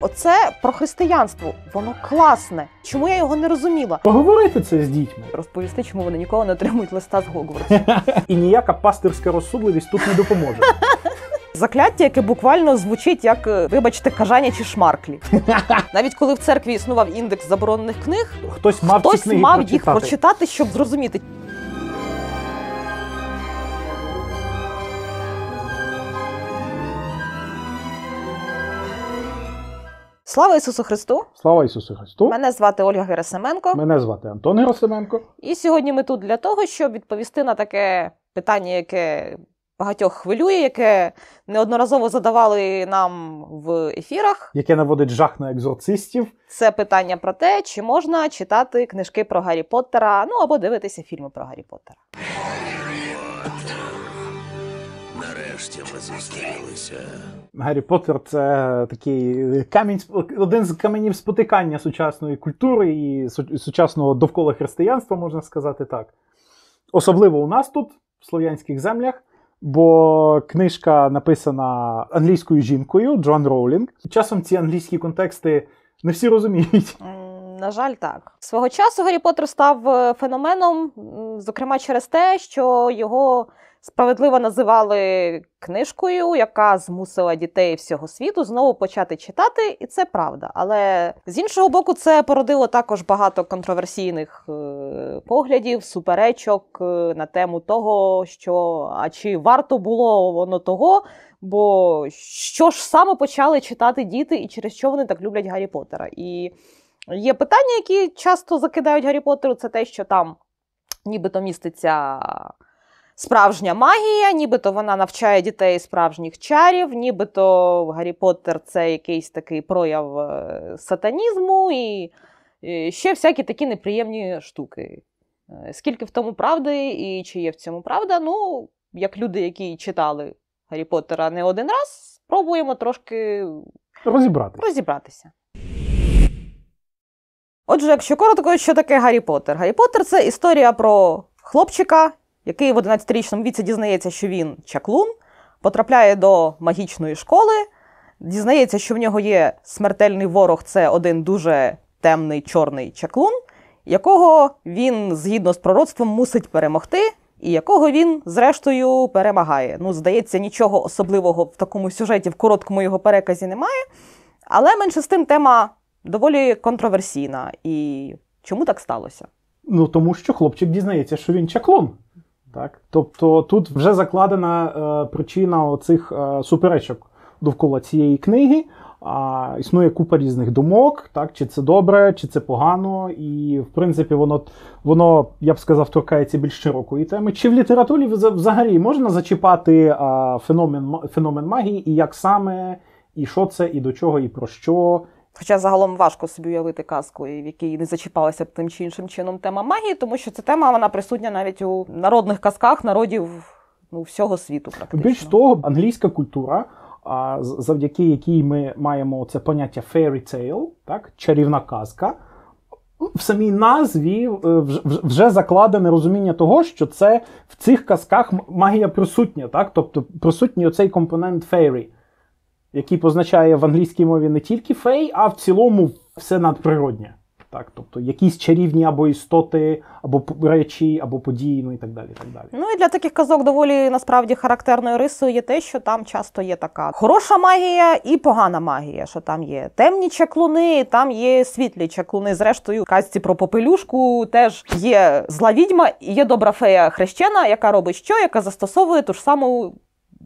Оце про християнство. Воно класне. Чому я його не розуміла? Поговорити це з дітьми, розповісти, чому вони ніколи не отримують листа з Гогвартсу. І ніяка пастирська розсудливість тут не допоможе. Закляття, яке буквально звучить як, е, вибачте, кажання чи шмарклі. Навіть коли в церкві існував індекс заборонених книг, хтось мав, хтось ці книги мав прочитати. їх прочитати, щоб зрозуміти. Слава Ісусу Христу! Слава Ісусу Христу! Мене звати Ольга Герасименко. Мене звати Антон Герасименко. І сьогодні ми тут для того, щоб відповісти на таке питання, яке багатьох хвилює, яке неодноразово задавали нам в ефірах. Яке наводить жах на екзорцистів. Це питання про те, чи можна читати книжки про Гаррі Поттера, ну або дивитися фільми про Гаррі Поттера. Гаррі Поттер. Нарешті ми зустрілися. Гаррі Поттер це такий камінь, один з каменів спотикання сучасної культури і сучасного довкола християнства, можна сказати так. Особливо у нас тут, в слов'янських землях, бо книжка написана англійською жінкою Джон Роулінг. Часом ці англійські контексти не всі розуміють. На жаль, так свого часу Гаррі Поттер став е, феноменом, зокрема через те, що його справедливо називали книжкою, яка змусила дітей всього світу знову почати читати, і це правда. Але з іншого боку, це породило також багато контроверсійних е, поглядів, суперечок е, на тему того, що а чи варто було воно того. Бо що ж саме почали читати діти, і через що вони так люблять Гаррі Поттера? І є питання, які часто закидають Гаррі Поттеру, це те, що там нібито міститься справжня магія, нібито вона навчає дітей справжніх чарів, нібито Гаррі Поттер це якийсь такий прояв е, сатанізму і ще всякі такі неприємні штуки. Е, скільки в тому правди і чи є в цьому правда? Ну, як люди, які читали Гаррі Поттера не один раз, спробуємо трошки розібратися. розібратися. Отже, якщо коротко, що таке Гаррі Поттер? Гаррі Поттер – це історія про хлопчика, який в 11-річному віці дізнається, що він чаклун, потрапляє до магічної школи, дізнається, що в нього є смертельний ворог це один дуже темний чорний чаклун, якого він згідно з пророцтвом мусить перемогти, і якого він, зрештою, перемагає. Ну, здається, нічого особливого в такому сюжеті в короткому його переказі немає. Але менше з тим тема доволі контроверсійна. І чому так сталося? Ну тому що хлопчик дізнається, що він чаклун. Так? Тобто тут вже закладена е, причина цих е, суперечок довкола цієї книги. А, Існує купа різних думок, так чи це добре, чи це погано, і в принципі воно воно, я б сказав, торкається більш широкої теми. Чи в літературі взагалі можна зачіпати а, е, феномен феномен магії, і як саме, і що це, і до чого, і про що, Хоча загалом важко собі уявити казку, в якій не зачіпалася б тим чи іншим чином тема магії, тому що ця тема вона присутня навіть у народних казках народів ну, всього світу. Практично. Більш того, англійська культура, завдяки якій ми маємо це поняття fairy tale, так, чарівна казка. В самій назві е, вже закладене розуміння того, що це в цих казках магія присутня, так? Тобто присутній оцей компонент фейрі який позначає в англійській мові не тільки фей, а в цілому все надприроднє. Так, тобто якісь чарівні або істоти, або речі, або події, ну і так далі. так далі. Ну і для таких казок доволі насправді характерною рисою є те, що там часто є така хороша магія і погана магія. Що там є темні чаклуни, там є світлі чаклуни. Зрештою, казці про попелюшку теж є зла відьма, і є добра фея хрещена, яка робить що, яка застосовує ту ж саму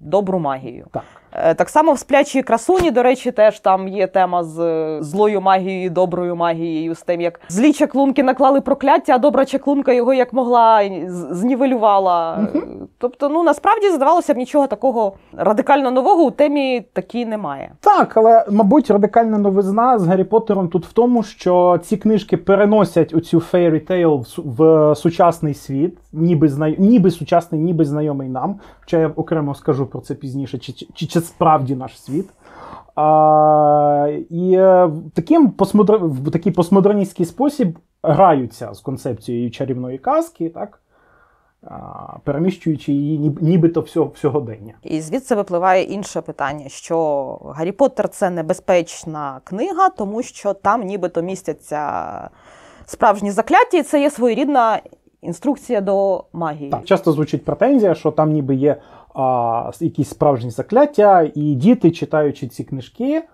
добру магію. Так е, так само в сплячій красуні, до речі, теж там є тема з е, злою магією, доброю магією, з тим, як злі чаклунки наклали прокляття, а добра чаклунка його як могла знівелювала. Угу. Тобто, ну насправді здавалося б, нічого такого радикально нового у темі такій немає. Так, але мабуть, радикальна новизна з Гаррі Поттером тут в тому, що ці книжки переносять оцю fairy tale в сучасний світ, ніби зна... ніби сучасний, ніби знайомий нам. Хоча я окремо скажу про це пізніше, чи чи, чи, чи справді наш світ. А, І е, таким посмодр... в такий постмодерністський спосіб граються з концепцією чарівної казки, так? Переміщуючи її, нібито всього всьогодення, і звідси випливає інше питання: що Гаррі Поттер це небезпечна книга, тому що там нібито містяться справжні закляття, і це є своєрідна інструкція до магії. Так, часто звучить претензія, що там ніби є а, якісь справжні закляття, і діти, читаючи ці книжки,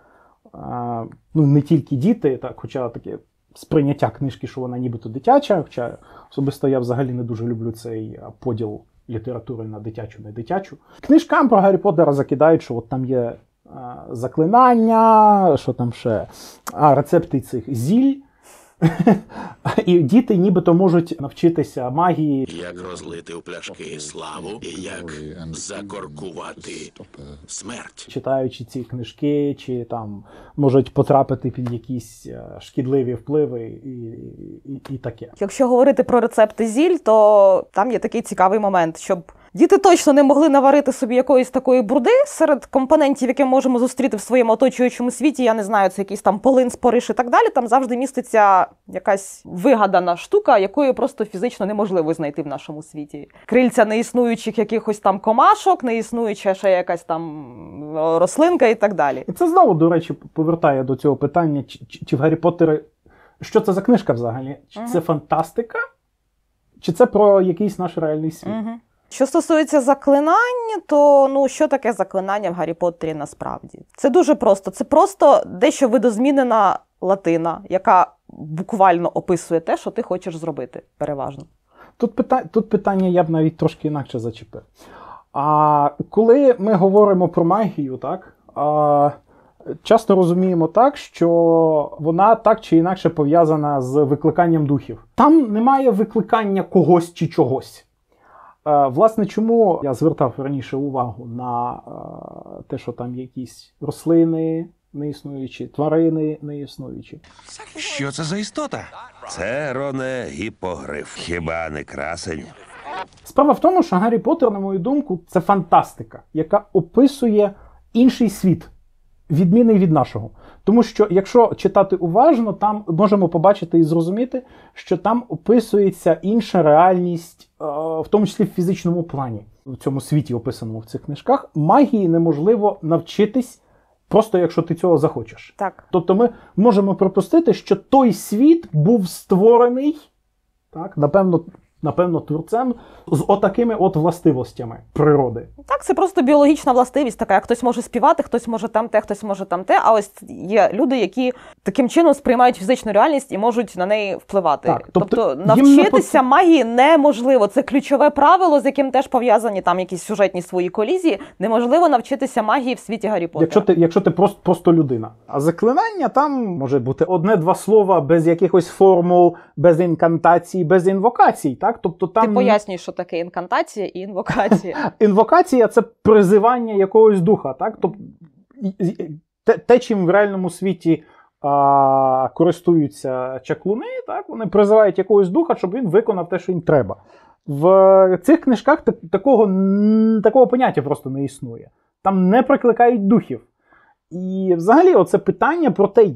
а, ну не тільки діти, так, хоча таке сприйняття книжки, що вона нібито дитяча, хоча особисто я взагалі не дуже люблю цей поділ літератури на дитячу, не дитячу. Книжкам про Гаррі Поттера закидають, що от там є. Заклинання, що там ще, а рецепти цих зіль, І діти нібито можуть навчитися магії, як розлити у пляшки славу, і як закоркувати смерть, читаючи ці книжки, чи там можуть потрапити під якісь е, шкідливі впливи, і і, і таке. Якщо говорити про рецепти зіль, то там є такий цікавий момент, щоб. Діти точно не могли наварити собі якоїсь такої бруди серед компонентів, які ми можемо зустріти в своєму оточуючому світі. Я не знаю, це якийсь там полин, спориш і так далі. Там завжди міститься якась вигадана штука, якої просто фізично неможливо знайти в нашому світі. Крильця неіснуючих якихось там комашок, неіснуюча ще якась там рослинка і так далі. І це знову, до речі, повертає до цього питання: чи, чи, чи в Гаррі Поттери що це за книжка взагалі? Чи угу. це фантастика? Чи це про якийсь наш реальний світ? Угу. Що стосується заклинань, то ну що таке заклинання в Гаррі Поттері насправді? Це дуже просто. Це просто дещо видозмінена латина, яка буквально описує те, що ти хочеш зробити, переважно. Тут питання, тут питання я б навіть трошки інакше зачепив. А коли ми говоримо про магію, так а, часто розуміємо так, що вона так чи інакше пов'язана з викликанням духів. Там немає викликання когось чи чогось. Е, власне, чому я звертав раніше увагу на е, те, що там якісь рослини не існуючі, тварини не існуючі. Що це за істота? Це роне гіпогриф, хіба не красень? Справа в тому, що Гаррі Поттер, на мою думку, це фантастика, яка описує інший світ, відмінний від нашого. Тому що, якщо читати уважно, там можемо побачити і зрозуміти, що там описується інша реальність в тому числі в фізичному плані, в цьому світі, описаному в цих книжках, магії неможливо навчитись. Просто якщо ти цього захочеш. Так. Тобто ми можемо пропустити, що той світ був створений, так, напевно, Напевно, турцем з отакими от властивостями природи. Так, це просто біологічна властивість, така хтось може співати, хтось може там те, хтось може там те. А ось є люди, які таким чином сприймають фізичну реальність і можуть на неї впливати. Так, Тобто, тобто навчитися не... магії неможливо. Це ключове правило, з яким теж пов'язані там якісь сюжетні свої колізії. Неможливо навчитися магії в світі Гаррі Поттера. Якщо ти, якщо ти просто просто людина. А заклинання там може бути одне-два слова без якихось формул, без інкантацій, без інвокацій. Так? Так? Тобто там... Ти пояснюєш, що таке інкантація і інвокація. Інвокація це призивання якогось духа. Так? Тобто, те, те, чим в реальному світі а, Користуються чаклуни, так вони призивають якогось духа, щоб він виконав те, що їм треба. В цих книжках такого такого поняття просто не існує. Там не прикликають духів. І взагалі, оце питання про те,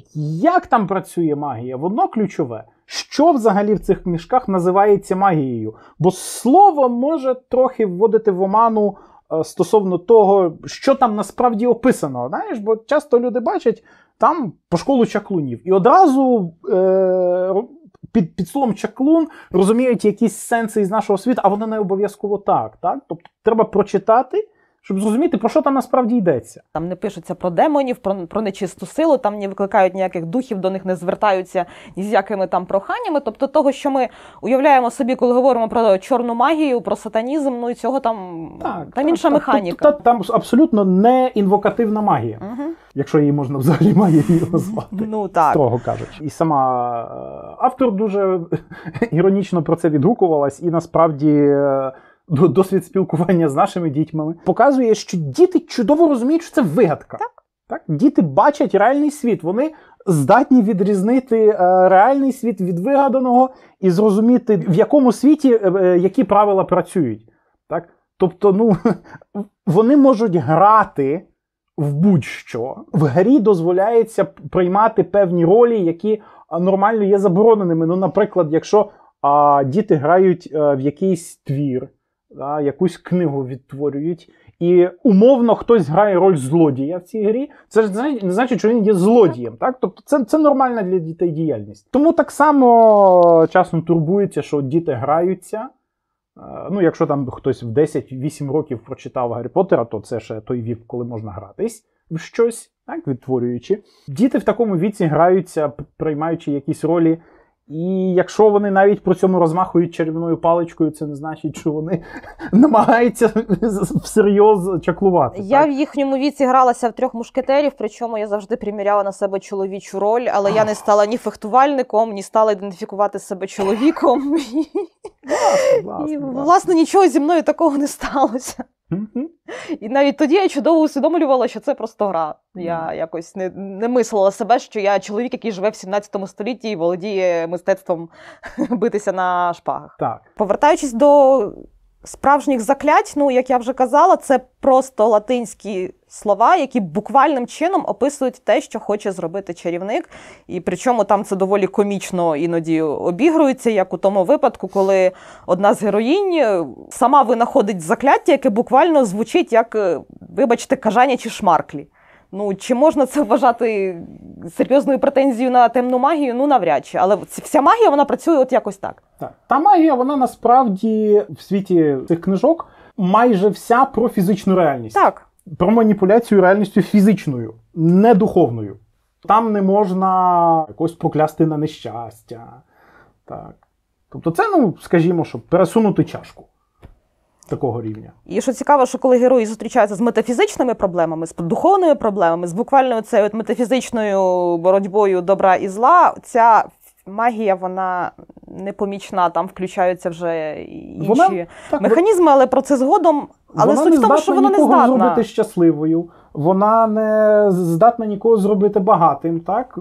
як там працює магія, воно ключове що взагалі в цих книжках називається магією. Бо слово може трохи вводити в оману е, стосовно того, що там насправді описано. Знаєш, бо часто люди бачать там по школу чаклунів і одразу. Е- під під словом чаклун розуміють якісь сенси із нашого світу, а воно не обов'язково так. так? Тобто треба прочитати щоб зрозуміти, про що там насправді йдеться. Там не пишуться про демонів, про про нечисту силу, там не викликають ніяких духів, до них не звертаються ні з якими там проханнями. Тобто, того, що ми уявляємо собі, коли говоримо про чорну магію, про сатанізм, ну і цього там так, там так, інша так, механіка. Та, там абсолютно не інвокативна магія, угу. якщо її можна взагалі магією назвати. Ну так строго кажучи, і сама е, автор дуже іронічно про це відгукувалась, і насправді. Е, досвід спілкування з нашими дітьми показує, що діти чудово розуміють, що це вигадка. Так. Так, діти бачать реальний світ, вони здатні відрізнити е, реальний світ від вигаданого і зрозуміти, в якому світі е, е, які правила працюють. Так? Тобто, ну вони можуть грати в будь-що. В грі дозволяється приймати певні ролі, які нормально є забороненими. Ну, наприклад, якщо а, діти грають в якийсь твір да, якусь книгу відтворюють. І умовно хтось грає роль злодія в цій грі. Це ж не значить, що він є злодієм. Так, тобто це це нормальна для дітей діяльність. Тому так само часом турбується, що діти граються. Е, ну, якщо там хтось в 10-8 років прочитав Гаррі Поттера, то це ще той вік, коли можна гратись в щось, так відтворюючи. Діти в такому віці граються, приймаючи якісь ролі, і якщо вони навіть при цьому розмахують червоною паличкою, це не значить, що вони намагаються всерйоз чаклувати. Я так? в їхньому віці гралася в трьох мушкетерів, причому я завжди приміряла на себе чоловічу роль, але Ах. я не стала ні фехтувальником, ні стала ідентифікувати себе чоловіком. Власне, власне, власне. І, власне нічого зі мною такого не сталося. І навіть тоді я чудово усвідомлювала, що це просто гра. Я якось не не мислила себе, що я чоловік, який живе в 17 столітті і володіє мистецтвом битися на шпагах. Так. Повертаючись до Справжніх заклять, ну як я вже казала, це просто латинські слова, які буквальним чином описують те, що хоче зробити чарівник. І причому там це доволі комічно іноді обігрується, як у тому випадку, коли одна з героїнь е, сама винаходить закляття, яке буквально звучить як, е, вибачте, кажання чи шмарклі. Ну чи можна це вважати серйозною претензією на темну магію? Ну навряд чи, але вся магія вона працює от якось так. Так, та магія вона насправді в світі цих книжок майже вся про фізичну реальність. Так. Про маніпуляцію реальністю фізичною, не духовною. Там не можна якось проклясти на нещастя. Так. Тобто, це, ну, скажімо, щоб пересунути чашку. Такого рівня. І що цікаво, що коли герої зустрічаються з метафізичними проблемами, з духовними проблемами, з буквально цією метафізичною боротьбою добра і зла, ця магія вона непомічна, там включаються вже інші вона, так, механізми, але про це згодом. Але вона суть не в тому, що вона не здатна зробити щасливою вона не здатна нікого зробити багатим. Так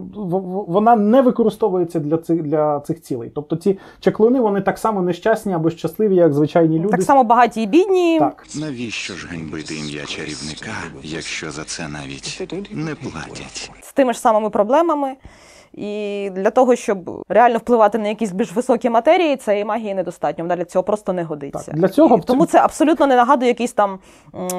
вона не використовується для цих для цих цілей. Тобто ці чаклуни вони так само нещасні або щасливі, як звичайні люди. Так само багаті і бідні. Так навіщо ж ганьбити ім'я чарівника, якщо за це навіть не платять з тими ж самими проблемами? І для того, щоб реально впливати на якісь більш високі матерії, цієї магії недостатньо. Вона для цього просто не годиться. Так, для цього і, тому це абсолютно не нагадує якийсь там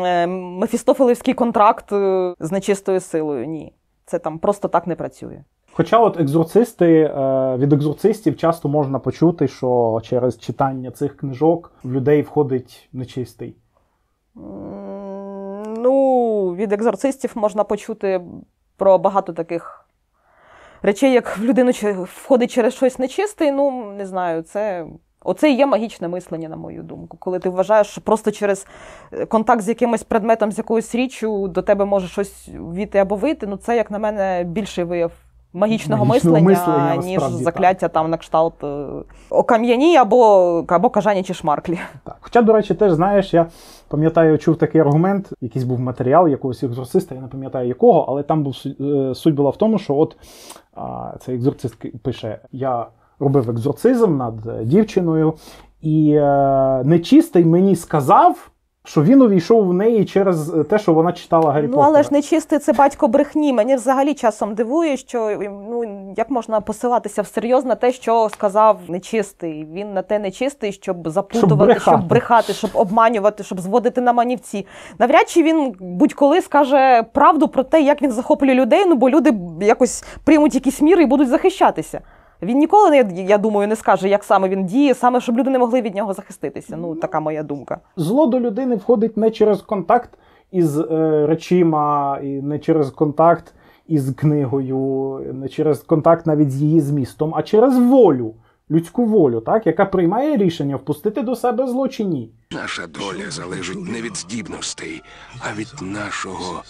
е, мефістофелевський контракт е, з нечистою силою. Ні, це там просто так не працює. Хоча от екзорцисти е, від екзорцистів часто можна почути, що через читання цих книжок в людей входить нечистий. Ну, від екзорцистів можна почути про багато таких речей, як в людину входить через щось нечисте, ну не знаю, це. Оце і є магічне мислення, на мою думку, коли ти вважаєш, що просто через е, контакт з якимось предметом, з якоюсь річчю до тебе може щось війти або вийти. Ну це, як на мене, більший вияв магічного, магічного мислення, мислення ніж закляття так. там на кшталт е, окам'яні або або кажані чи шмарклі. Так. Хоча, до речі, теж знаєш, я пам'ятаю, чув такий аргумент, якийсь був матеріал якогось екзорциста, я не пам'ятаю якого, але там був е, суть була в тому, що от а, цей екзорцист пише: Я робив екзорцизм над е, дівчиною, і е, нечистий мені сказав. Що він увійшов в неї через е, те, що вона читала Гаррі Ну, але ж нечистий це батько брехні. Мені взагалі часом дивує, що ем, ну як можна посилатися всерйоз на те, що сказав нечистий. Він на те нечистий, щоб запутувати, щоб брехати, щоб, брехати, щоб обманювати, щоб зводити на манівці. Навряд чи він будь-коли скаже правду про те, як він захоплює людей. Ну бо люди якось приймуть якісь міри і будуть захищатися. Він ніколи не я думаю, не скаже, як саме він діє, саме щоб люди не могли від нього захиститися. Ну така моя думка. Зло до людини входить не через контакт із е, речима, і не через контакт із книгою, не через контакт навіть з її змістом, а через волю, людську волю, так яка приймає рішення впустити до себе зло чи ні. Наша доля залежить не від здібностей, а від нашого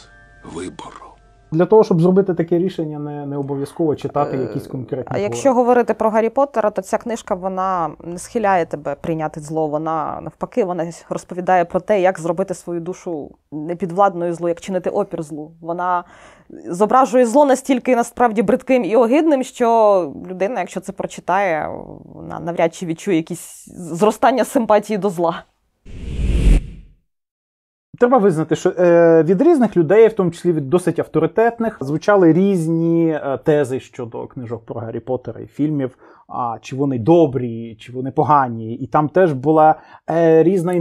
вибору. Для того, щоб зробити таке рішення, не не обов'язково читати е, якісь конкретні. А якщо говорити про Гаррі Поттера, то ця книжка вона не схиляє тебе прийняти зло. Вона навпаки, вона розповідає про те, як зробити свою душу непідвладною злу, як чинити опір злу. Вона зображує зло настільки насправді бридким і огидним, що людина, якщо це прочитає, вона навряд чи відчує якісь зростання симпатії до зла. Треба визнати, що е, від різних людей, в тому числі від досить авторитетних, звучали різні е, тези щодо книжок про Гаррі Поттера і фільмів. А чи вони добрі, чи вони погані, і там теж була е, різна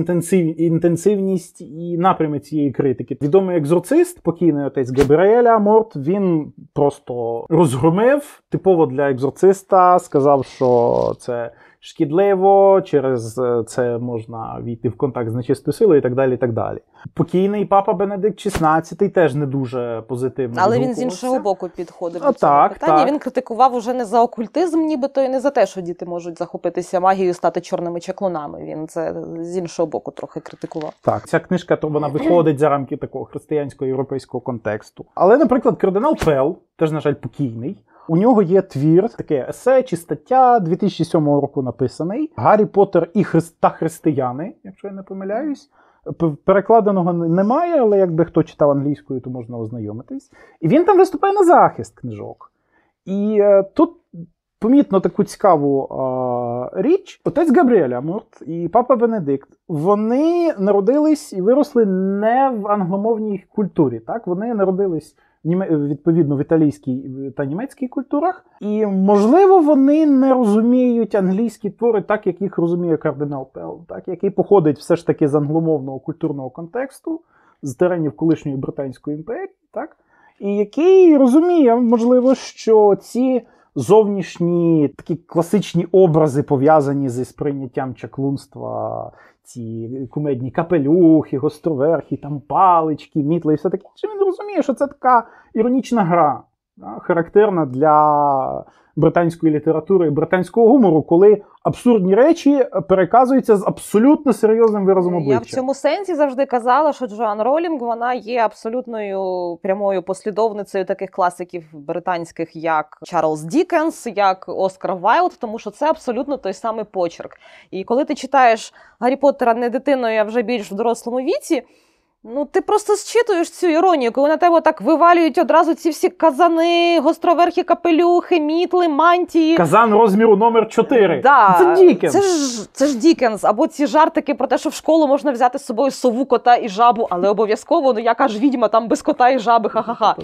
інтенсивність і напрями цієї критики. Відомий екзорцист, покійний отець Габріеля Морт, він просто розгромив типово для екзорциста, сказав, що це шкідливо, через е, це можна війти в контакт з нечистою силою і так далі. і так далі. Покійний папа Бенедикт XVI теж не дуже позитивно. Але він з іншого боку підходив до цього питання. Так. Він критикував уже не за окультизм, нібито і не за те, що діти можуть захопитися магією, стати чорними чаклунами. Він це з іншого боку трохи критикував. Так, ця книжка то вона виходить за рамки такого християнського європейського контексту. Але, наприклад, кардинал Пел, теж на жаль, покійний. У нього є твір, таке есе чи стаття 2007 року написаний Гаррі Поттер і Христ та Християни, якщо я не помиляюсь. Перекладеного немає, але якби хто читав англійською, то можна ознайомитись. І він там виступає на захист книжок. І е, тут помітно таку цікаву е, річ: отець Габріеля Мурт і папа Бенедикт вони народились і виросли не в англомовній культурі. Так, Вони народились відповідно в італійській е, та німецькій культурах, і можливо вони не розуміють англійські твори, так як їх розуміє кардинал Пел, так який походить все ж таки з англомовного культурного контексту, з теренів колишньої британської імперії, так і який розуміє, можливо, що ці. Зовнішні такі класичні образи пов'язані зі сприйняттям чаклунства ці кумедні капелюхи, гостроверхи, там палички, мітли і все таке. Чи він розуміє, що це така іронічна гра? характерна для британської літератури і британського гумору, коли абсурдні речі переказуються з абсолютно серйозним виразом обличчя. Я в цьому сенсі завжди казала, що Джоан Ролінг вона є абсолютною прямою послідовницею таких класиків британських, як Чарльз Дікенс, як Оскар Вайлд, тому що це абсолютно той самий почерк. І коли ти читаєш Гаррі Поттера не дитиною, а вже більш в дорослому віці. Ну, ти просто зчитуєш цю іронію, коли на тебе так вивалюють одразу ці всі казани, гостроверхі капелюхи, мітли, мантії. Казан розміру номер 4 Да. Це Дікенс. Це ж це ж Дікенс. Або ці жартики про те, що в школу можна взяти з собою сову, кота і жабу, але обов'язково ну яка ж відьма там без кота і жаби, ха-ха-ха.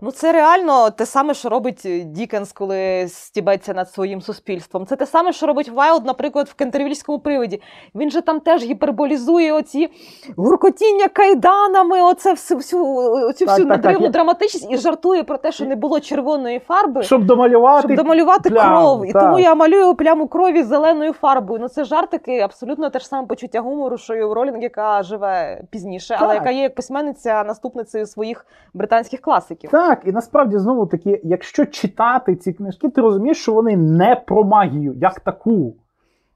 Ну це реально те саме, що робить е, Дікенс, коли стібеться над своїм суспільством. Це те саме, що робить Вайлд, наприклад, в кентервільському привиді. Він же там теж гіперболізує оці гуркотіння кайд чемоданами, оце всю, всю, оцю так, надривну так, драматичність і жартує про те, що не було червоної фарби, щоб домалювати щоб домалювати плям, кров. І тому я малюю пляму крові зеленою фарбою. Ну це жартики, абсолютно те ж саме почуття гумору, що і у Ролінг, яка живе пізніше, але яка є як письменниця наступницею своїх британських класиків. Так, і насправді знову таки, якщо читати ці книжки, ти розумієш, що вони не про магію, як таку.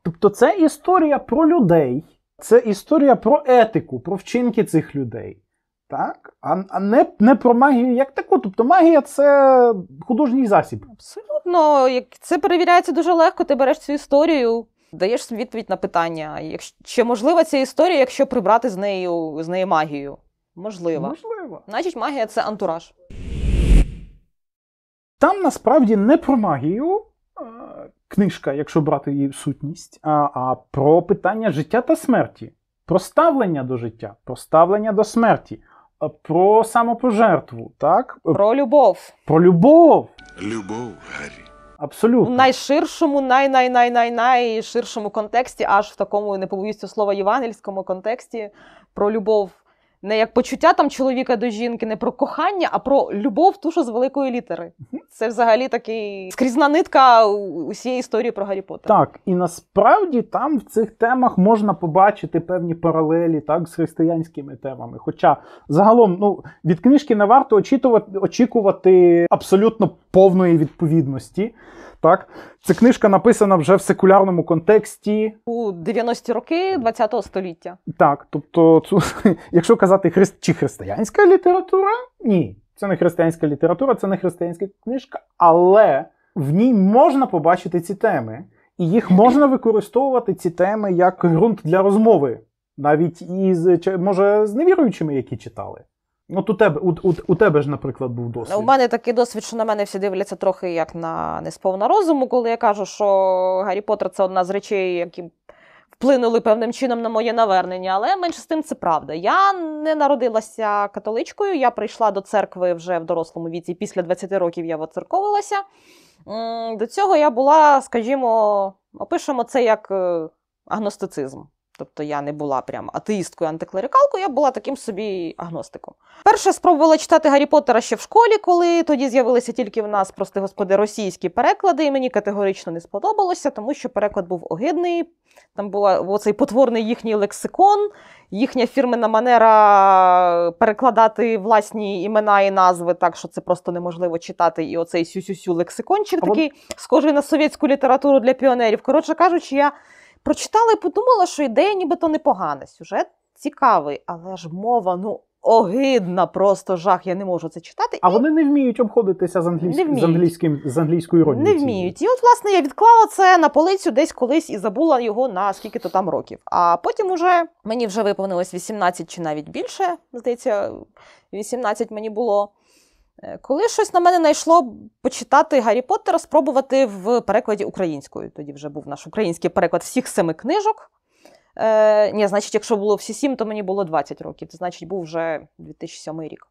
Тобто, це історія про людей. Це історія про етику, про вчинки цих людей. Так, а а не не про магію як таку. Тобто магія це художній засіб. Абсолютно, це перевіряється дуже легко. Ти береш цю історію, даєш відповідь на питання: чи можлива ця історія, якщо прибрати з нею з неї магію? Можлива. Можливо. Значить, магія це антураж. Там насправді не про магію, книжка, якщо брати її сутність, а, а про питання життя та смерті, про ставлення до життя, про ставлення до смерті, про самопожертву, так? Про любов. Про любов. Любов, Гаррі. Абсолютно. У найширшому, най-най-най-най-найширшому контексті, аж в такому, не побоюсь слова, євангельському контексті, про любов не як почуття там чоловіка до жінки, не про кохання, а про любов, тушу з великої літери. Це взагалі такий скрізна нитка усієї історії про Гаррі Поттера. Так, і насправді там в цих темах можна побачити певні паралелі так з християнськими темами. Хоча загалом ну, від книжки не варто очікувати, очікувати абсолютно повної відповідності. Так, Ця книжка написана вже в секулярному контексті. У 90-ті роки ХХ століття. Так, тобто, цю, якщо казати христ... чи християнська література, ні. Це не християнська література, це не християнська книжка, але в ній можна побачити ці теми, і їх можна використовувати ці теми як ґрунт для розмови, навіть із може з невіруючими, які читали. От у тебе у, у, у тебе ж, наприклад, був досвід. У мене такий досвід, що на мене всі дивляться трохи як на несповна розуму, коли я кажу, що Гаррі Поттер це одна з речей, які вплинули певним чином на моє навернення. Але менше з тим це правда. Я не народилася католичкою. Я прийшла до церкви вже в дорослому віці. Після 20 років я воцерковилася. До цього я була, скажімо, опишемо це як е, агностицизм. Тобто я не була прям атеїсткою антиклерикалкою, я була таким собі агностиком. Перше спробувала читати Гаррі Поттера ще в школі, коли тоді з'явилися тільки в нас, прости господи, російські переклади, і мені категорично не сподобалося, тому що переклад був огидний. Там був оцей потворний їхній лексикон, їхня фірмена манера перекладати власні імена і назви, так що це просто неможливо читати. І оцей сю-сю-сю лексикончик, такий, схожий на совєтську літературу для піонерів. Коротше кажучи, я. Прочитала і подумала, що ідея нібито непогана. Сюжет цікавий, але ж мова, ну. Огидна, просто жах, я не можу це читати. А і... вони не вміють обходитися з англійсь... вміють. з англійським з англійською іронією. Не вміють. І от, власне, я відклала це на полицю десь колись і забула його на скільки то там років. А потім уже мені вже виповнилось 18 чи навіть більше. Здається, 18 мені було. Е, коли щось на мене знайшло почитати Гаррі Поттера, спробувати в перекладі українською. Тоді вже був наш український переклад всіх семи книжок. Е, Ні, значить, якщо було всі сім, то мені було 20 років, це значить був вже 2007 рік.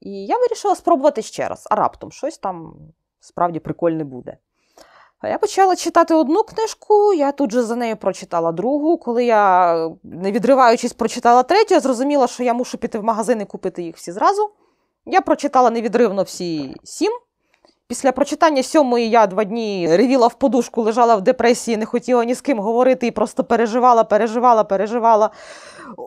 І я вирішила спробувати ще раз, а раптом щось там справді прикольне буде. Я почала читати одну книжку, я тут же за нею прочитала другу. Коли я, не відриваючись, прочитала третю, я зрозуміла, що я мушу піти в магазин і купити їх всі зразу. Я прочитала невідривно всі сім. Після прочитання сьомої я два дні ревіла в подушку, лежала в депресії, не хотіла ні з ким говорити і просто переживала, переживала, переживала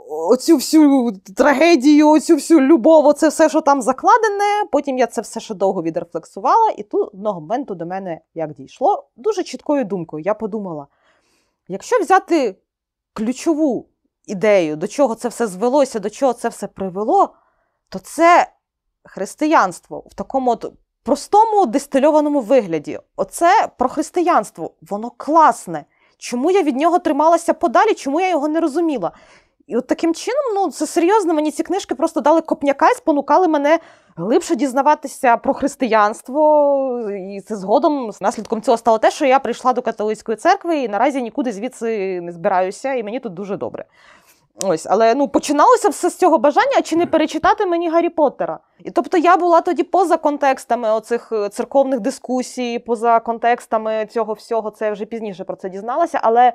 оцю всю трагедію, оцю всю любов, оце все, що там закладене. Потім я це все ще довго відрефлексувала, і тут одного моменту до мене як дійшло дуже чіткою думкою. Я подумала: якщо взяти ключову ідею, до чого це все звелося, до чого це все привело, то це християнство в такому от простому дистильованому вигляді. Оце про християнство, воно класне. Чому я від нього трималася подалі, чому я його не розуміла? І от таким чином, ну це серйозно, мені ці книжки просто дали копняка і спонукали мене глибше дізнаватися про християнство. І це згодом наслідком цього стало те, що я прийшла до католицької церкви і наразі нікуди звідси не збираюся, і мені тут дуже добре. Ось, але ну починалося все з цього бажання, чи не перечитати мені Гаррі Поттера. І тобто я була тоді поза контекстами оцих е, церковних дискусій, поза контекстами цього всього. Це я вже пізніше про це дізналася. Але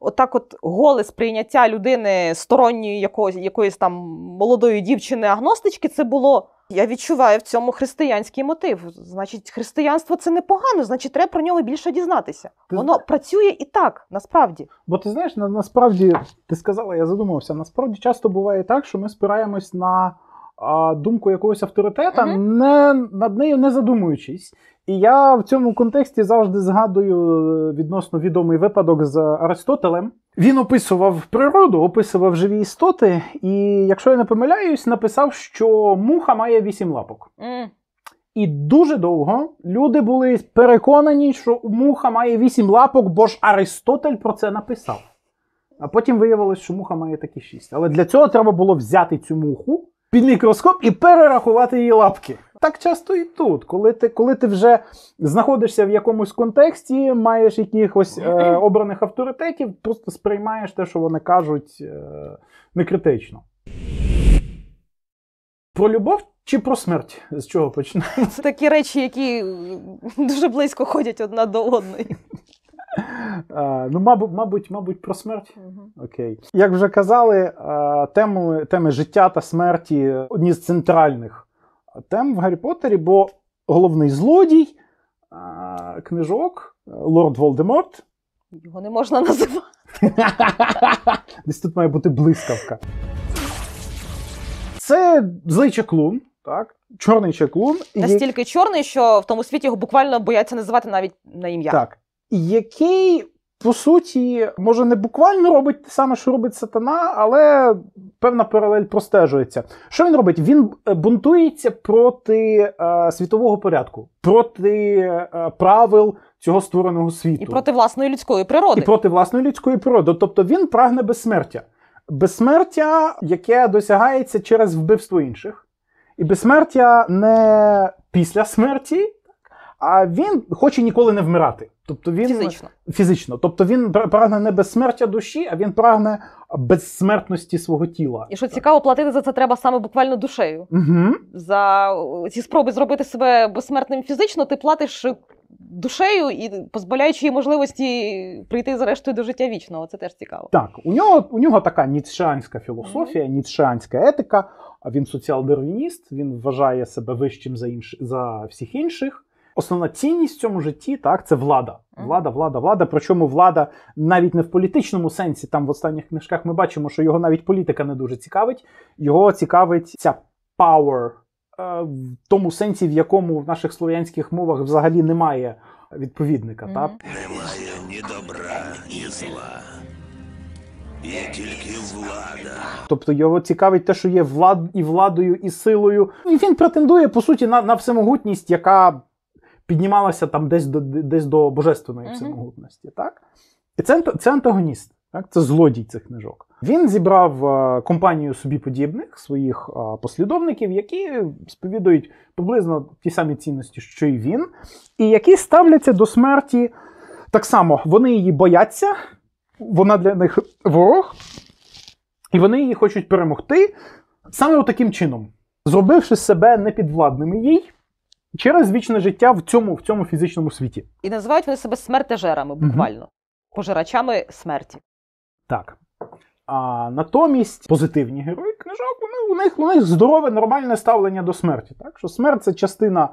отак, от голе сприйняття людини сторонньої якоїсь, якоїсь там молодої дівчини-агностички, це було. Я відчуваю в цьому християнський мотив. Значить, християнство це непогано, значить, треба про нього більше дізнатися. Воно працює і так, насправді. Бо ти знаєш, на, насправді ти сказала, я задумався. Насправді часто буває так, що ми спираємось на а, думку якогось авторитета, угу. не над нею не задумуючись. І я в цьому контексті завжди згадую е, відносно відомий випадок з Аристотелем. Він описував природу, описував живі істоти, і, якщо я не помиляюсь, написав, що муха має вісім лапок. Mm. І дуже довго люди були переконані, що муха має вісім лапок, бо ж Аристотель про це написав. А потім виявилось, що муха має такі шість. Але для цього треба було взяти цю муху під мікроскоп і перерахувати її лапки так часто і тут, коли ти коли ти вже знаходишся в якомусь контексті, маєш якихось е, обраних авторитетів, просто сприймаєш те, що вони кажуть, е, некритично. Про любов чи про смерть? З чого почнемо? Це такі речі, які дуже близько ходять одна до одної. Е, ну, мабуть, мабуть, мабуть, про смерть. Окей. Як вже казали, е, теми, теми життя та смерті одні з центральних тем в Гаррі Поттері, бо головний злодій е, книжок е, Лорд Волдеморт. Його не можна називати. Десь тут має бути блискавка. Це злий чаклун, так? Чорний чаклун. Настільки чорний, що в тому світі його буквально бояться називати навіть на ім'я. Так. Який по суті, може не буквально робить те саме, що робить сатана, але певна паралель простежується. Що він робить? Він е, бунтується проти е, світового порядку, проти е, правил цього створеного світу і проти власної людської природи. І проти власної людської природи. Тобто він прагне безсмертя, безсмертя, яке досягається через вбивство інших, і безсмертя не після смерті. А він хоче ніколи не вмирати. Тобто він фізично. фізично. Тобто він прагне не безсмертя душі, а він прагне безсмертності свого тіла. І що цікаво, платити за це треба саме буквально душею. Угу. За е, ці спроби зробити себе безсмертним фізично, ти платиш е, душею і позбавляючи їй можливості прийти зрештою до життя вічного. Це теж цікаво. Так, у нього у нього така ніцшанська філософія, угу. ніцшанська етика. А він соціал дервініст він вважає себе вищим за інш... за всіх інших. Основна цінність в цьому житті так це влада. Влада, влада, влада. Причому влада навіть не в політичному сенсі. Там в останніх книжках ми бачимо, що його навіть політика не дуже цікавить. Його цікавить ця power, е, в тому сенсі, в якому в наших слов'янських мовах взагалі немає відповідника. Mm-hmm. Так? Немає ні добра, ні зла. Є тільки влада. Тобто його цікавить те, що є влад і владою, і силою. він претендує по суті на на всемогутність, яка піднімалася там десь до десь до божественної uh-huh. всемогутності. Так? І це це антагоніст, так? це злодій цих книжок. Він зібрав е, компанію собі подібних своїх е, послідовників, які сповідують приблизно ті самі цінності, що й він, і які ставляться до смерті так само. Вони її бояться, вона для них ворог, і вони її хочуть перемогти саме таким чином, зробивши себе непідвладними їй через вічне життя в цьому в цьому фізичному світі. І називають вони себе смертежерами, буквально, угу. пожирачами смерті. Так. А натомість позитивні герої книжок, вони у них у них здорове, нормальне ставлення до смерті. Так що смерть це частина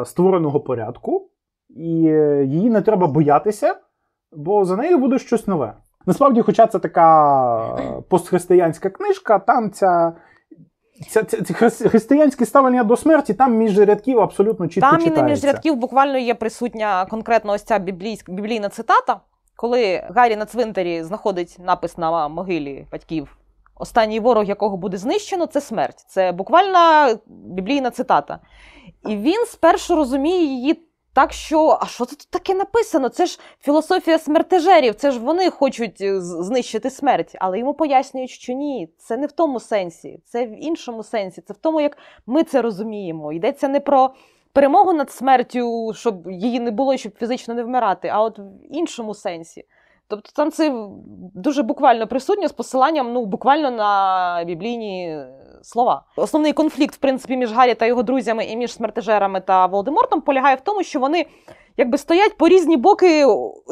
е, створеного порядку, і е, її не треба боятися, бо за нею буде щось нове. Насправді, хоча це така е, постхристиянська книжка, там ця це, це, це християнське ставлення до смерті там між рядків абсолютно чітко Там і не між рядків буквально є присутня конкретно ось ця біблійська біблійна цитата, коли Гаррі на цвинтарі знаходить напис на могилі батьків. Останній ворог, якого буде знищено, це смерть. Це буквально біблійна цитата. І він спершу розуміє її так що, а що це тут таке написано? Це ж філософія смертежерів, це ж вони хочуть е, знищити смерть, але йому пояснюють, що ні, це не в тому сенсі, це в іншому сенсі, це в тому, як ми це розуміємо. Йдеться не про перемогу над смертю, щоб її не було, щоб фізично не вмирати, а от в іншому сенсі. Тобто там це дуже буквально присутнє з посиланням ну, буквально на біблійні е, слова. Основний конфлікт, в принципі, між Гаррі та його друзями і між смертежерами та Волдемортом полягає в тому, що вони якби стоять по різні боки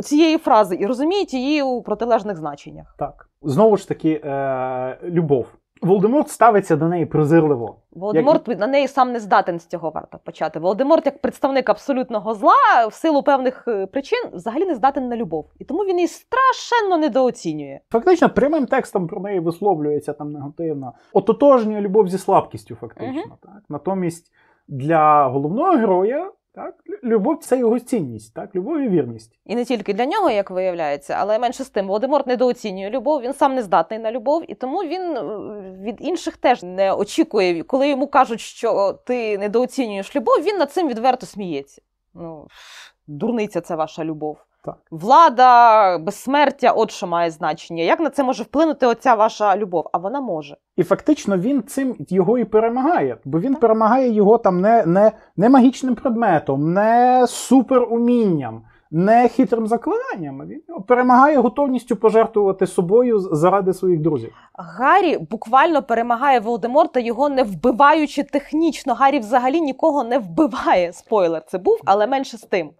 цієї фрази і розуміють її у протилежних значеннях. Так. Знову ж таки, е- любов. Волдеморт ставиться до неї презирливо. Володиморт як... на неї сам не здатен з цього варто почати. Володиморт, як представник абсолютного зла, в силу певних е, причин взагалі не здатен на любов, і тому він її страшенно недооцінює. Фактично, прямим текстом про неї висловлюється там негативно. Ототожнює любов зі слабкістю, фактично. Угу. Так натомість для головного героя так, любов це його цінність, так, любов і вірність. І не тільки для нього, як виявляється, але менше з тим, Володимир недооцінює любов, він сам не здатний на любов, і тому він е, від інших теж не очікує. Коли йому кажуть, що ти недооцінюєш любов, він над цим відверто сміється. Ну, дурниця це ваша любов. Так. Влада, безсмертя, от що має значення. Як на це може вплинути оця ваша любов? А вона може. І фактично він цим його і перемагає, бо він так. перемагає його там не не, не магічним предметом, не суперумінням, не хитрим заклинанням. Він його перемагає готовністю пожертвувати собою заради своїх друзів. Гаррі буквально перемагає Волдеморта, його не вбиваючи технічно. Гаррі взагалі нікого не вбиває. Спойлер це був, але менше з тим.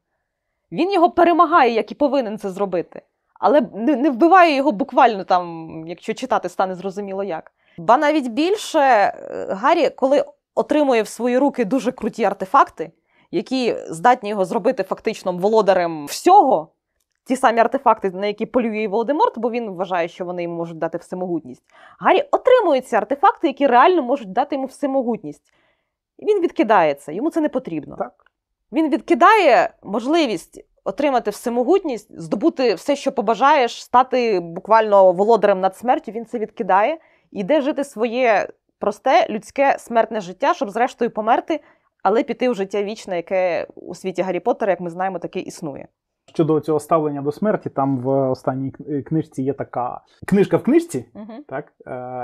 Він його перемагає, як і повинен це зробити, але не вбиває його буквально там, якщо читати, стане зрозуміло як. Ба навіть більше е, Гаррі, коли отримує в свої руки дуже круті артефакти, які здатні його зробити фактично володарем всього. Ті самі артефакти, на які полює Володиморт, бо він вважає, що вони йому можуть дати всемогутність. Гаррі отримує ці артефакти, які реально можуть дати йому всемогутність. І він відкидається, йому це не потрібно. Так. Він відкидає можливість отримати всемогутність, здобути все, що побажаєш, стати буквально володарем над смертю. Він це відкидає і йде жити своє просте людське смертне життя, щоб зрештою померти, але піти у життя вічне, яке у світі Гаррі Поттера, як ми знаємо, таке існує. Щодо цього ставлення до смерті, там в останній книжці є така книжка в книжці, uh-huh. так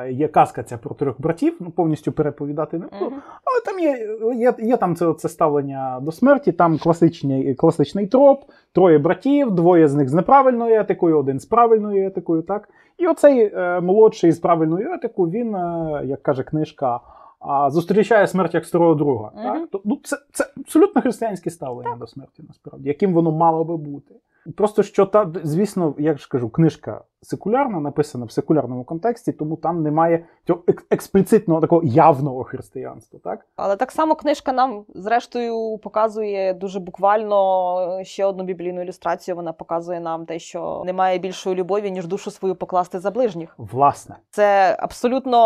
е, є казка ця про трьох братів, ну повністю переповідати не буду. Uh-huh. Але там є є, є там це це ставлення до смерті, там класичний класичний троп, троє братів, двоє з них з неправильною етикою, один з правильною етикою. так. І оцей е, молодший з правильною етикою, він, е, як каже книжка, а зустрічає смерть як старого друга. Mm-hmm. Так? То, ну, Це це абсолютно християнське ставлення так. до смерті, насправді, яким воно мало би бути. Просто що та, звісно, як ж кажу, книжка секулярна, написана в секулярному контексті, тому там немає цього експліцитного такого явного християнства. Так, але так само книжка нам, зрештою, показує дуже буквально е, ще одну біблійну ілюстрацію. Вона показує нам те, що немає більшої любові ніж душу свою покласти за ближніх. Власне, це абсолютно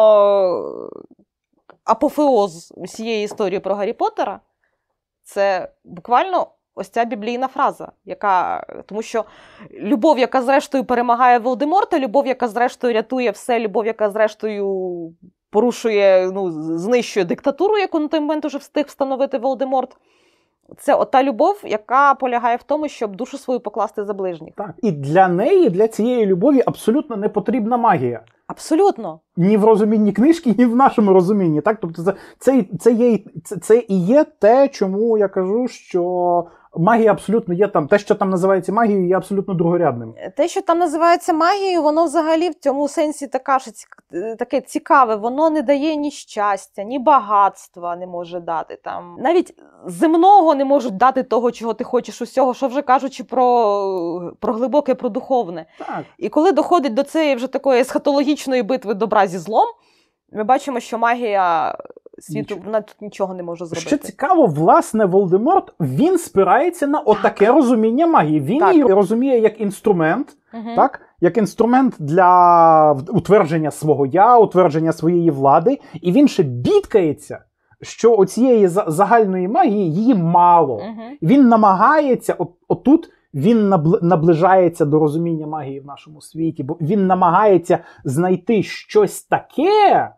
апофеоз усієї історії про Гаррі Поттера це буквально ось ця біблійна фраза, яка тому що любов, яка зрештою перемагає Волдеморта, любов, яка зрештою рятує все, любов, яка зрештою порушує, ну, знищує диктатуру, яку на той момент уже встиг встановити Волдеморт. Це ота любов, яка полягає в тому, щоб душу свою покласти за ближніх. Так і для неї, для цієї любові абсолютно не потрібна магія. Абсолютно. Ні в розумінні книжки, ні в нашому розумінні. Так, тобто, це це, це, є, це, це і є те, чому я кажу, що магія абсолютно є там. Те, що там називається магією, є абсолютно другорядним. Е, те, що там називається магією, воно взагалі в цьому сенсі така ж е, таке цікаве. Воно не дає ні щастя, ні багатства не може дати там. Навіть земного не можуть дати того, чого ти хочеш усього, що вже кажучи про про глибоке, про духовне. Так. І коли доходить до цієї вже такої есхатологічної битви добра зі злом. Ми бачимо, що магія світу Ніч. вона тут нічого не може зробити. Що цікаво, власне, Волдеморт він спирається на отаке так. розуміння магії. Він так. її розуміє як інструмент, угу. так? Як інструмент для утвердження свого я, утвердження своєї влади, і він ще бідкається. Що оцієї загальної магії її мало. Угу. Він намагається, от, отут він наближається до розуміння магії в нашому світі, бо він намагається знайти щось таке,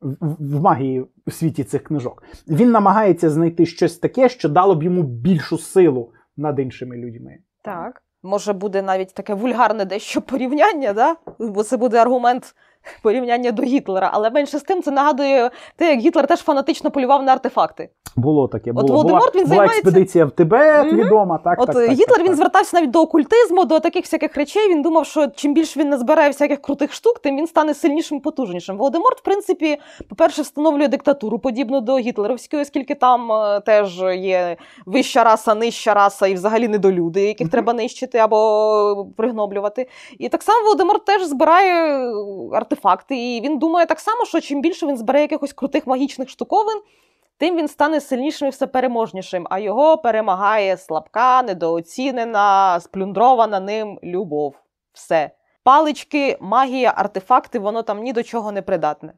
в магії у світі цих книжок. Він намагається знайти щось таке, що дало б йому більшу силу над іншими людьми. Так. Може буде навіть таке вульгарне дещо порівняння, да? бо це буде аргумент порівняння до Гітлера, але менше з тим це нагадує те, як Гітлер теж фанатично полював на артефакти. Було таке. Було. От Володимир була, він була займається... експедиція в Тибет, mm-hmm. відома. Так, От так, так, Гітлер так, він звертався навіть до окультизму, до таких всяких речей. Він думав, що чим більше він назбирає всяких крутих штук, тим він стане сильнішим, і потужнішим. Володимир, в принципі, по-перше, встановлює диктатуру, подібну до гітлерівської, оскільки там е, теж є вища раса, нижча раса і взагалі недолюди, яких mm-hmm. треба нищити або пригноблювати. І так само Володимир теж збирає артефакти артефакти, і він думає так само, що чим більше він збере якихось крутих магічних штуковин, тим він стане сильнішим і все переможнішим, а його перемагає слабка, недооцінена, сплюндрована ним любов. Все. Палички, магія, артефакти, воно там ні до чого не придатне.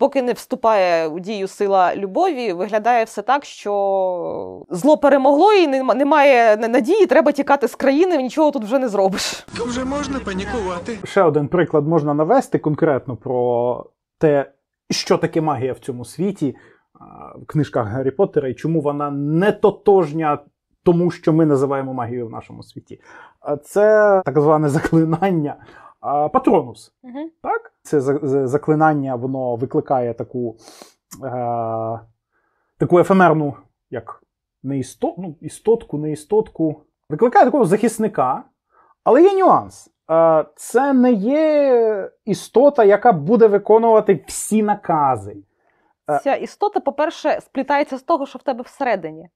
Поки не вступає у дію сила любові, виглядає все так, що зло перемогло і немає надії, треба тікати з країни, нічого тут вже не зробиш. Вже можна панікувати. Ще один приклад можна навести конкретно про те, що таке магія в цьому світі, в книжках Гаррі Поттера і чому вона не тотожня тому, що ми називаємо магією в нашому світі. Це так зване заклинання Патронус. Угу. Так? це заклинання воно викликає таку е, таку ефемерну, як не істо, ну, істотку, не істотку. Викликає такого захисника, але є нюанс. Е, це не є істота, яка буде виконувати всі накази. Е, Ця істота, по-перше, сплітається з того, що в тебе всередині.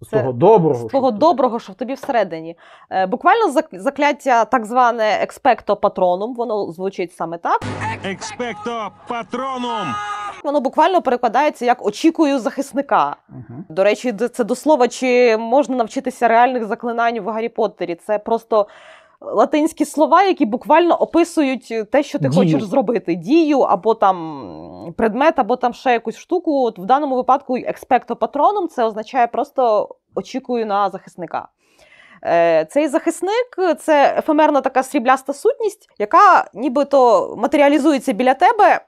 З того доброго, з того що доброго, що в тобі всередині. Е, буквально закляття так зване експекто патроном, воно звучить саме так. Експекто патроном. Воно буквально перекладається як очікую захисника. Угу. До речі, це до слова, чи можна навчитися реальних заклинань в Гаррі Поттері. Це просто латинські слова, які буквально описують е, те, що ти Дію. хочеш зробити: дію, або там предмет, або там ще якусь штуку. От В даному випадку експекто патроном це означає просто очікую на захисника. Е, цей захисник це ефемерна така срібляста сутність, яка нібито матеріалізується біля тебе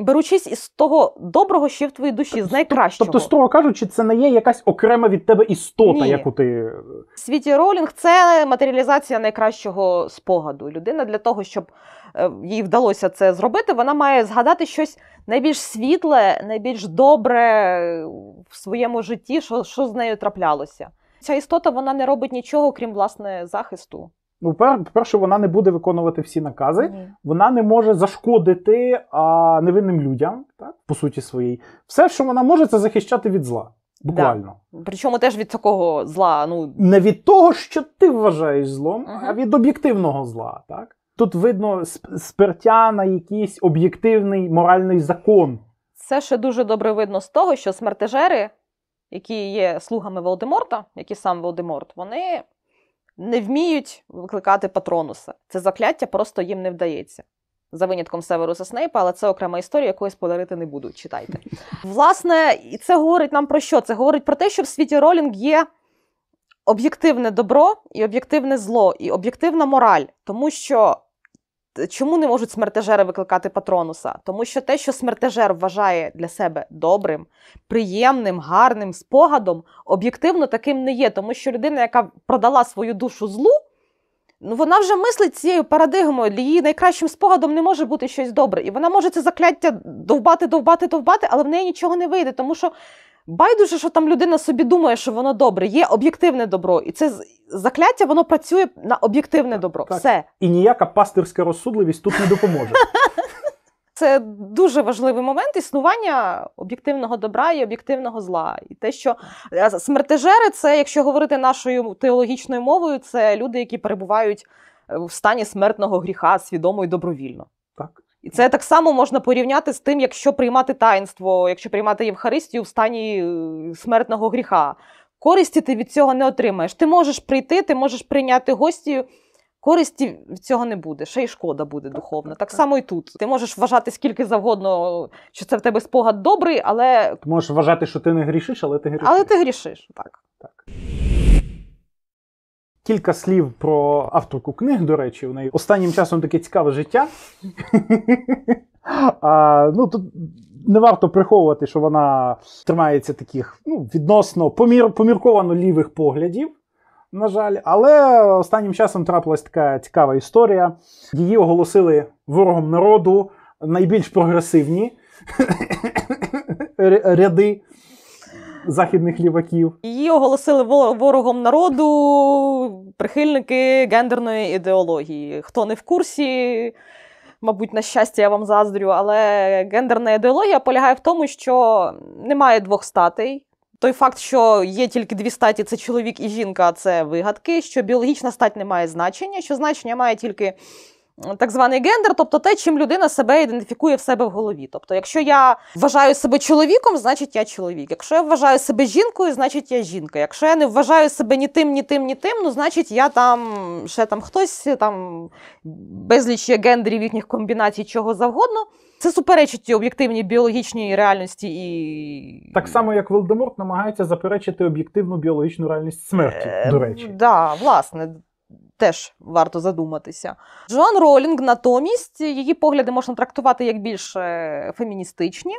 беручись із того доброго, що в твоїй душі, з тобто, найкращого. Тобто, строго кажучи, це не є якась окрема від тебе істота, Ні. яку ти. Е, світі Роулінг це матеріалізація найкращого спогаду. Людина для того, щоб е, їй вдалося це зробити, вона має згадати щось найбільш світле, найбільш добре е, в своєму житті, що, що з нею траплялося. Ця істота вона не робить нічого, крім власне захисту. Ну, по-перше, вона не буде виконувати всі накази, mm. вона не може зашкодити а, невинним людям, так по суті своїй. Все, що вона може, це захищати від зла. Буквально. Да. Причому теж від такого зла. Ну не від того, що ти вважаєш злом, uh-huh. а від об'єктивного зла. Так тут видно спиртя на якийсь об'єктивний моральний закон. Це ще дуже добре видно з того, що смертежери, які є слугами Волдеморта, які сам Волдеморт, вони не вміють викликати патронуса. Це закляття просто їм не вдається. За винятком Северуса Снейпа, але це окрема історія, якої спойлерити не буду. Читайте. Власне, і це говорить нам про що? Це говорить про те, що в світі Ролінг є об'єктивне добро і об'єктивне зло, і об'єктивна мораль, тому що Чому не можуть смертежери викликати патронуса? Тому що те, що смертежер вважає для себе добрим, приємним, гарним спогадом, об'єктивно таким не є, тому що людина, яка продала свою душу злу, ну вона вже мислить цією парадигмою, для її найкращим спогадом не може бути щось добре. І вона може це закляття довбати, довбати, довбати, але в неї нічого не вийде, тому що Байдуже, що там людина собі думає, що воно добре, є об'єктивне добро, і це закляття воно працює на об'єктивне добро. Так. Все і ніяка пастирська розсудливість тут не допоможе. Це дуже важливий момент існування об'єктивного добра і об'єктивного зла. І те, що е, смертежери, це якщо говорити нашою теологічною мовою, це люди, які перебувають е, в стані смертного гріха свідомо і добровільно. І це так само можна порівняти з тим, якщо приймати таїнство, якщо приймати Євхаристію в стані е, смертного гріха. Користі ти від цього не отримаєш. Ти можеш прийти, ти можеш прийняти гостію. Користі від цього не буде, ще й шкода буде духовна. Так само і тут. Ти можеш вважати скільки завгодно, що це в тебе спогад добрий, але. Ти можеш вважати, що ти не грішиш, але ти грішиш. Але ти грішиш, так. так. Кілька слів про авторку книг, до речі, у неї останнім часом таке цікаве життя. А, ну, Тут не варто приховувати, що вона тримається таких ну, відносно помір, помірковано лівих поглядів. На жаль, але останнім часом трапилась така цікава історія. Її оголосили ворогом народу найбільш прогресивні ряди західних ліваків. Її оголосили ворогом народу прихильники гендерної ідеології. Хто не в курсі, мабуть, на щастя, я вам заздрю, але гендерна ідеологія полягає в тому, що немає двох статей. Той факт, що є тільки дві статі це чоловік і жінка, це вигадки, що біологічна стать не має значення, що значення має тільки так званий гендер, тобто те, чим людина себе ідентифікує в себе в голові. Тобто, якщо я вважаю себе чоловіком, значить я чоловік. Якщо я вважаю себе жінкою, значить я жінка. Якщо я не вважаю себе ні тим, ні тим, ні тим, ну значить я там ще там хтось там безліч гендерів, їхніх комбінацій, чого завгодно. Це суперечить об'єктивній біологічній реальності і так само, як Волдеморт намагається заперечити об'єктивну біологічну реальність смерті. Е, до речі, да, власне, Теж варто задуматися. Джоан Ролінг натомість її погляди можна трактувати як більш е, феміністичні,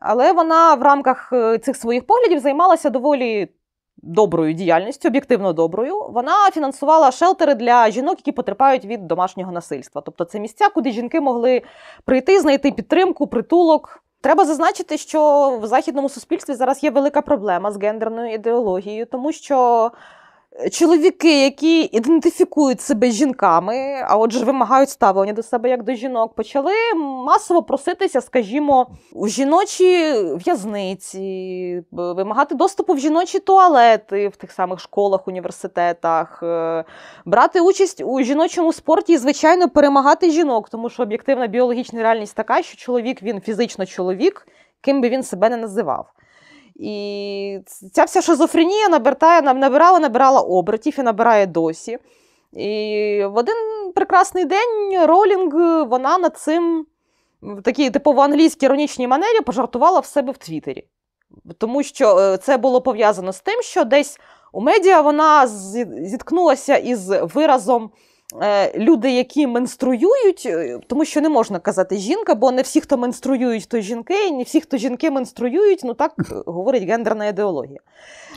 але вона в рамках е, цих своїх поглядів займалася доволі доброю діяльністю, об'єктивно доброю. Вона фінансувала шелтери для жінок, які потерпають від домашнього насильства. Тобто це місця, куди жінки могли прийти, знайти підтримку, притулок. Треба зазначити, що в західному суспільстві зараз є велика проблема з гендерною ідеологією, тому що Чоловіки, які ідентифікують себе жінками, а отже, вимагають ставлення до себе як до жінок, почали масово проситися, скажімо, у жіночі в'язниці, вимагати доступу в жіночі туалети в тих самих школах, університетах, е, брати участь у жіночому спорті і, звичайно, перемагати жінок, тому що об'єктивна біологічна реальність така, що чоловік він фізично чоловік, ким би він себе не називав. І ця вся шизофренія набирає, набирала, набирала обертів і набирає досі. І в один прекрасний день Ролінг вона над цим в такій типово англійській іронічній манері пожартувала в себе в Твіттері. Тому що е, це було пов'язано з тим, що десь у медіа вона зіткнулася із виразом Е, люди, які менструюють, е, тому що не можна казати жінка, бо не всі, хто менструюють, то жінки, і не всі, хто жінки менструюють, ну так е, говорить гендерна ідеологія.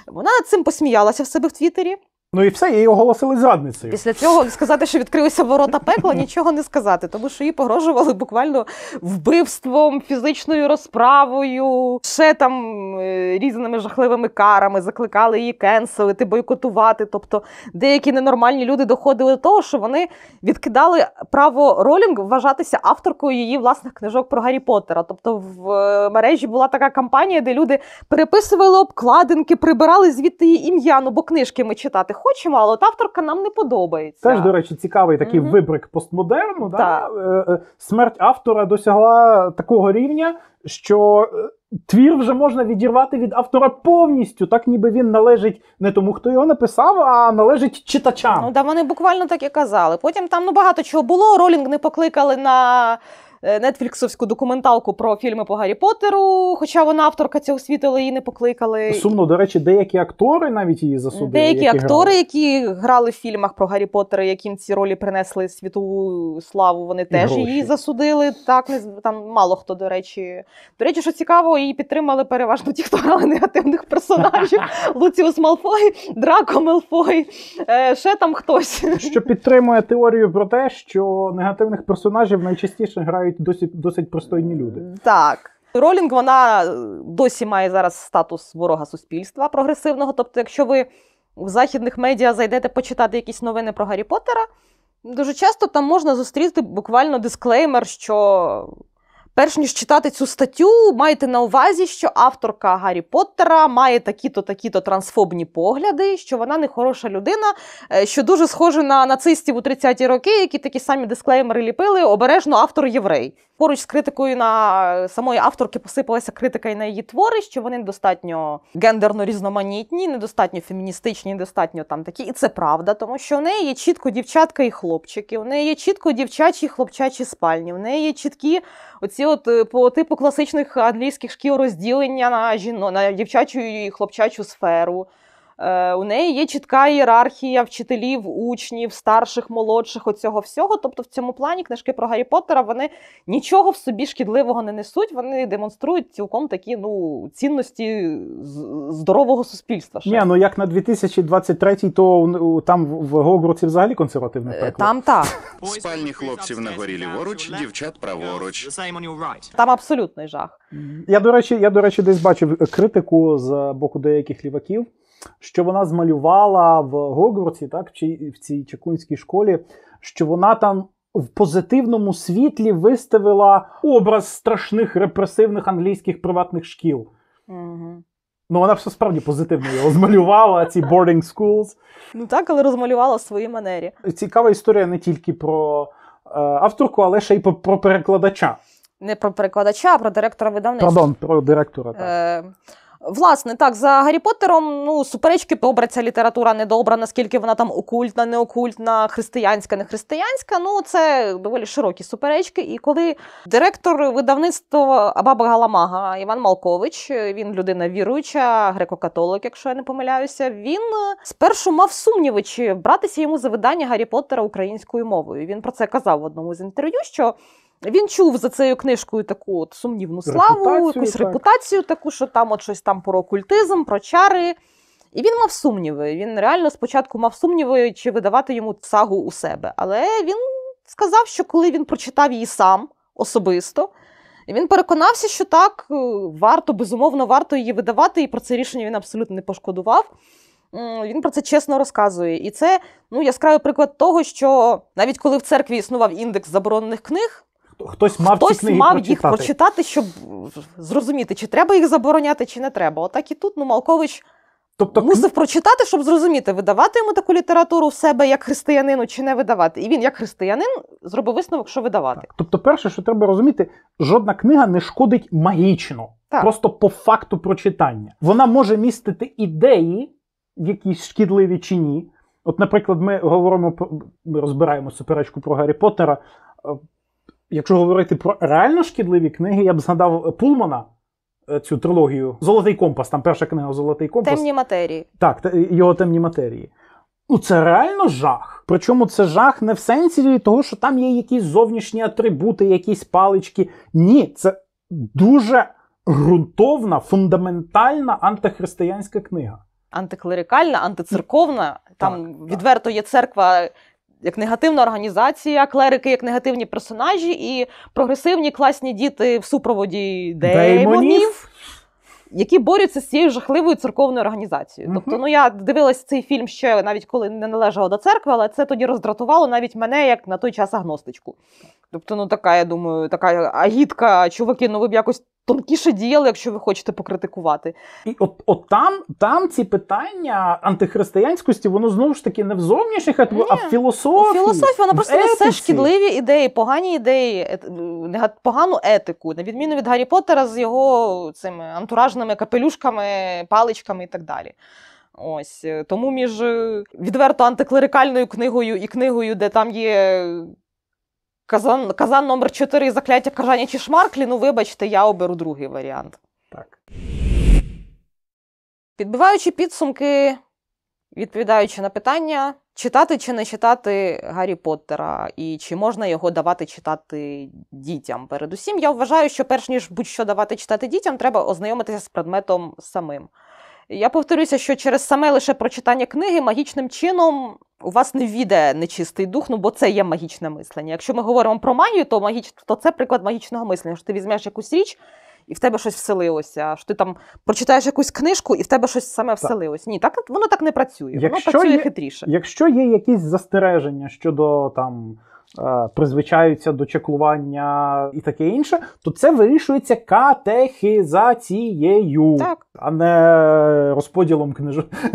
Вона над цим посміялася в себе в Твіттері. Ну і все, її оголосили зрадницею. Після цього сказати, що відкрилися ворота пекла, нічого не сказати, тому що її погрожували буквально вбивством, фізичною розправою, ще там е, різними жахливими карами, закликали її кенселити, бойкотувати. Тобто деякі ненормальні люди доходили до того, що вони відкидали право Ролінг вважатися авторкою її власних книжок про Гаррі Поттера. Тобто, в е, мережі була така кампанія, де люди переписували обкладинки, прибирали звідти її ім'я, ну бо книжки ми читати хочемо, але от авторка нам не подобається. Теж, до речі, цікавий такий угу. вибрик постмодерну. Да? Е, е, смерть автора досягла такого рівня, що. Е, твір вже можна відірвати від автора повністю, так ніби він належить не тому, хто його написав, а належить читачам. Ну да, вони буквально так і казали. Потім там ну багато чого було. Ролінг не покликали на. Е, нетфліксовську документалку про фільми по Гаррі Поттеру, хоча вона авторка цього світу, але її не покликали. Сумно, до речі, деякі актори навіть її засудили. Деякі які актори, грали. які грали в фільмах про Гаррі Поттера, яким ці ролі принесли світову славу, вони теж гроші. її засудили. Так там мало хто до речі. До речі, що цікаво, її підтримали переважно ті, хто грали негативних персонажів: Луціус Малфой, Драко Малфой, е, ще там хтось. Що підтримує теорію про те, що негативних персонажів найчастіше грають грають досить досить простойні люди. Так. Ролінг вона е, досі має зараз статус ворога суспільства прогресивного. Тобто, якщо ви в західних медіа зайдете почитати якісь новини про Гаррі Поттера, дуже часто там можна зустріти буквально дисклеймер, що перш ніж читати цю статтю, маєте на увазі, що авторка Гаррі Поттера має такі-то такі-то трансфобні погляди, що вона не хороша людина, е, що дуже схоже на нацистів у 30-ті роки, які такі самі дисклеймери ліпили обережно автор єврей. Поруч з критикою на е, самої авторки посипалася критика і на її твори, що вони недостатньо гендерно різноманітні, недостатньо феміністичні, недостатньо там такі. І це правда, тому що в неї є чітко дівчатка і хлопчики, у неї є чітко дівчачі, і хлопчачі спальні, в неї є чіткі оці от е, по типу класичних англійських шкіл розділення на жіно на дівчачу і хлопчачу сферу. Е, у неї є чітка ієрархія вчителів, учнів, старших, молодших, оцього всього. Тобто, в цьому плані книжки про Гаррі Поттера вони нічого в собі шкідливого не несуть. Вони демонструють цілком такі ну цінності здорового суспільства. Ні, ну як на 2023, то там в Гогурці взагалі консервативне пекло. Там так. спальні хлопців на горі ліворуч, дівчат праворуч. Там абсолютний жах. Я до речі, я до речі, десь бачив критику з боку деяких ліваків що вона змалювала в Гогвартсі, так, Чи в цій чекунській школі, що вона там. В позитивному світлі виставила образ страшних репресивних англійських приватних шкіл. Ну, вона все справді позитивно його змалювала, ці boarding schools. Ну так, але розмалювала в своїй манері. Цікава історія не тільки про е, авторку, але ще й про, про перекладача. Не про перекладача, а про директора видавництва. Пардон, про директора. так. Е... Власне, так, за Гаррі Поттером ну, суперечки добра ця література недобра, наскільки вона там окультна, неокультна, християнська, не християнська. Ну, це доволі широкі суперечки. І коли директор видавництва Абаба Галамага Іван Малкович, він людина віруюча, греко-католик, якщо я не помиляюся, він е, спершу мав сумніви, чи братися йому за видання Гаррі Поттера українською мовою. Він про це казав в одному з інтерв'ю. що він чув за цією книжкою таку от сумнівну славу, репутацію, якусь так. репутацію, таку, що там от щось там про окультизм, про чари. І він мав сумніви. Він реально спочатку мав сумніви, чи видавати йому сагу у себе. Але він сказав, що коли він прочитав її сам особисто, він переконався, що так е, варто, безумовно, варто її видавати, і про це рішення він абсолютно не пошкодував. Він про це чесно розказує. І це ну, яскравий приклад того, що навіть коли в церкві існував індекс заборонених книг, хтось мав хтось ці книги мав прочитати. їх прочитати, щоб зрозуміти, чи треба їх забороняти, чи не треба. Отак і тут ну, Малкович тобто, мусив прочитати, щоб зрозуміти, видавати йому таку літературу в себе як християнину, чи не видавати. І він, як християнин, зробив висновок, що видавати. Так. Тобто, перше, що треба розуміти, жодна книга не шкодить магічно, так. просто по факту прочитання. Вона може містити ідеї, якісь шкідливі чи ні. От, наприклад, ми говоримо про, ми розбираємо суперечку про Гаррі Поттера. Е, якщо говорити про реально шкідливі книги, я б згадав е, Пулмана. Е, цю трилогію Золотий компас, там перша книга Золотий компас. Темні матерії. Так, його темні матерії. Ну, це реально жах. Причому це жах не в сенсі того, що там є якісь зовнішні атрибути, якісь палички. Ні, це дуже ґрунтовна, фундаментальна антихристиянська книга. Антиклерикальна, антицерковна. Там так, відверто є церква як негативна організація, клерики як негативні персонажі, і прогресивні класні діти в супроводі демонів. Які борються з цією жахливою церковною організацією. Тобто, ну я дивилася цей фільм ще навіть коли не належала до церкви, але це тоді роздратувало навіть мене як на той час агностичку. Тобто, ну така, я думаю, така агітка, чуваки, ну ви б якось тонкіше діяли, якщо ви хочете покритикувати. І от от там там ці питання антихристиянськості, воно знову ж таки не в зовнішніх, а в філософії. Філософія, вона просто несе шкідливі ідеї, погані ідеї, е, погану етику, на відміну від Гаррі Поттера з його цими антуражними капелюшками, паличками і так далі. Ось е, тому між е, відверто антиклерикальною книгою і книгою, де там є казан казан номер 4 закляття кажанячі шмарклі. Ну, вибачте, я оберу другий варіант. Так. Підбиваючи підсумки, відповідаючи на питання, читати чи не читати Гаррі Поттера, і чи можна його давати читати дітям. Передусім, я вважаю, що перш ніж будь-що давати читати дітям, треба ознайомитися з предметом самим. Я повторюся, що через саме лише прочитання книги магічним чином у вас не війде нечистий дух, ну бо це є магічне мислення. Якщо ми говоримо про магію, то магіч... то це приклад магічного мислення. що Ти візьмеш якусь річ і в тебе щось вселилося. що Ти там прочитаєш якусь книжку і в тебе щось саме вселилось. Ні, так воно так не працює. Якщо воно працює є... хитріше. Якщо є якісь застереження щодо там. Е, призвичаються до чеклування і таке інше, то це вирішується катехізацією, так. а не розподілом книжок,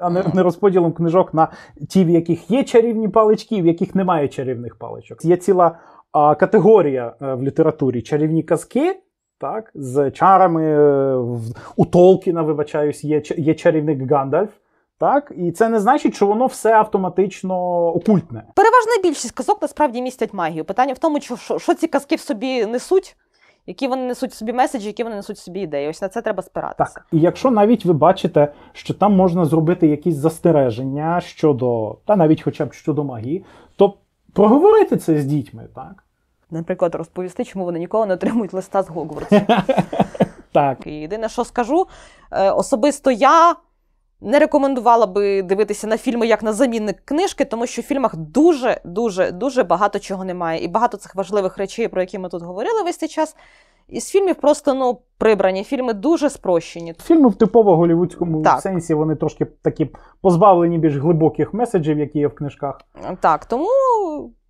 а не, не розподілом книжок на ті, в яких є чарівні палички, і в яких немає чарівних паличок. Є ціла а, категорія е, в літературі чарівні казки. Так, з чарами е, у Толкіна, вибачаюсь, є є чарівник Гандальф. Так, і це не значить, що воно все автоматично окультне. Переважна більшість казок насправді містять магію. Питання в тому, що, що ці казки в собі несуть. Які вони несуть собі меседжі, які вони несуть собі ідеї? Ось на це треба спиратися. Так, і якщо навіть ви бачите, що там можна зробити якісь застереження щодо, та навіть хоча б щодо магії, то проговорити це з дітьми, так? Наприклад, розповісти, чому вони ніколи не отримують листа з Гогвартсу. Так. І Єдине, що скажу, е, особисто я. Не рекомендувала би дивитися на фільми як на замінник книжки, тому що в фільмах дуже, дуже, дуже багато чого немає. І багато цих важливих речей, про які ми тут говорили весь цей час. Із фільмів просто ну прибрані. Фільми дуже спрощені. Фільми в типово голівудському так. сенсі вони трошки такі позбавлені більш глибоких меседжів, які є в книжках. Так, тому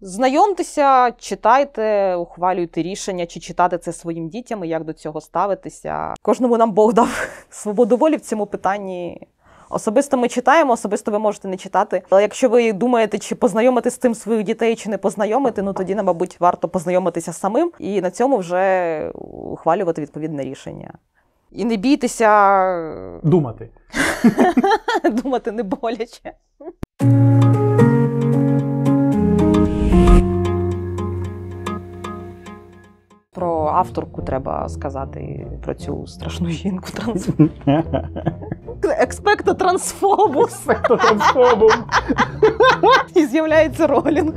знайомтеся, читайте, ухвалюйте рішення, чи читати це своїм дітям, і як до цього ставитися. Кожному нам Бог дав свободу волі в цьому питанні. Особисто ми читаємо, особисто ви можете не читати. Але якщо ви думаєте, чи познайомити з тим своїх дітей, чи не познайомити, ну тоді, мабуть, варто познайомитися самим і на цьому вже ухвалювати відповідне рішення. І не бійтеся е, думати. Думати не боляче. Про авторку треба сказати про цю страшну жінку транс Експекта трансфобус. Експерта трансфобус. І з'являється ролінг.